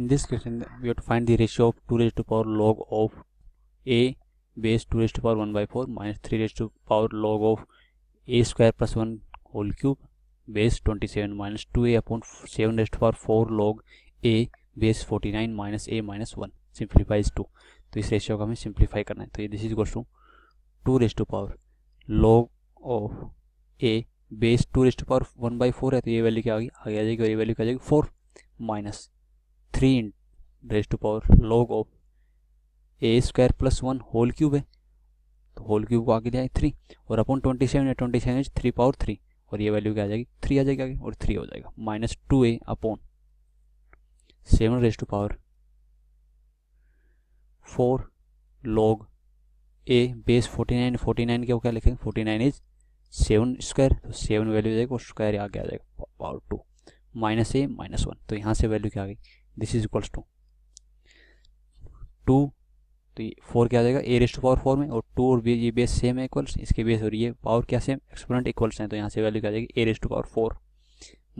in this question we have to find the ratio of 2 raised to power log of a base 2 raised to power 1 by 4 minus 3 raised to power log of a square plus 1 whole cube base 27 minus 2a upon 7 raised to power 4 log a base 49 minus a minus 1 simplifies 2 तो इस ratio का हमें simplify करना है तो ये this is goes to raised to power log of a base two raised to power one by four है तो ये वैल्यू क्या आ गई आगे आ जाएगी और ये वैल्यू क्या आ जाएगी four minus three in raised to power log of a square plus one whole cube है तो होल क्यूब को आगे जाए थ्री और अपॉन ट्वेंटी सेवन या twenty seven inch three power three और ये वैल्यू क्या आ जाएगी थ्री आ जाएगी आगे और थ्री हो जाएगा minus two a upon seven raise to power four log a base forty nine forty nine क्या क्या लिखेंगे forty nine is seven square तो सेवन वैल्यू हो जाएगा और स्क्वायर आगे आ जाएगा power two minus a minus one तो यहाँ से वैल्यू क्या आ गई this is equals to two तो ये फोर क्या आ जाएगा ए रेस्ट पावर फोर में और टू और बी ये बेस सेम है इक्वल्स इसके बेस और ये पावर क्या सेम एक्सपोनेंट इक्वल्स हैं तो यहाँ से वैल्यू क्या जाएगी a raised power four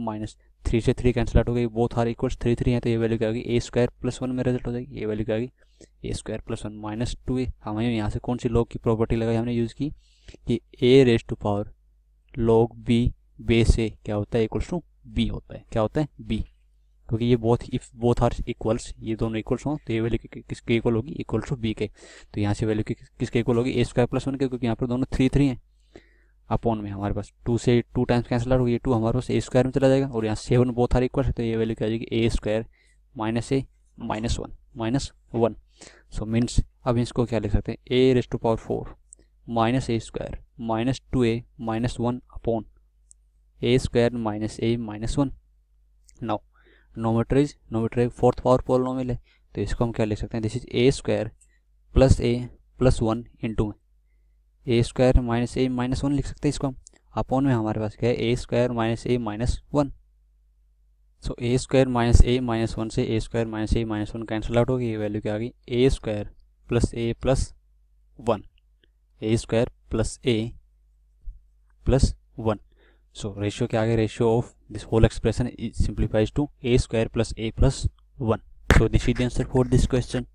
minus three से थ्री कैंसिल आउट हो गई बहुत आर इक्वल्स थ्री थ्री हैं तो ये वैल्यू क्या होगी ए स्क्वायर प्लस वन में रिजल्ट हो जाएगी ये वैल्यू क्या होगी a square plus one minus two a हमें हाँ यहाँ से कौन सी लॉग की प्रॉपर्टी लगाई हमने यूज़ की कि a raised to power log b base a क्या होता है इक्वल्स टू बी होता है क्या होता है बी क्योंकि ये both if both are equals ये दोनों इक्वल्स हों तो ये वैल्यू किसके इक्वल होगी इक्वल टू बी के तो यहाँ से वैल्यू किसके इक्वल होगी ए स्क्वायर प्लस वन के क्योंकि यहाँ पर दोनों थ्री थ्री हैं अपॉन में हमारे पास टू से टू टाइम्स कैंसिल आउट होगी टू हमारे पास ए स्क्वायर में चला जाएगा और यहाँ सेवन बोथ आर इक्वल तो ये वैल्यू क्या जाएगी a square minus a minus one minus one so means अब इसको क्या लिख सकते हैं a raise to power four minus a square minus two a minus one upon a square minus a minus one numerator एक fourth power पोलोमिल है तो इसको हम क्या लिख सकते हैं this is a square plus a plus one into a square minus a minus one लिख सकते हैं इसको हम अपॉन में हमारे पास क्या है a square minus a minus one so a square minus a minus one से a square minus a minus one cancel out होगी ये वैल्यू क्या आ गई a square plus a plus one a square plus a plus one so ratio क्या आगे ratio of this whole expression is simplifies to a square plus a plus one so this is the answer for this question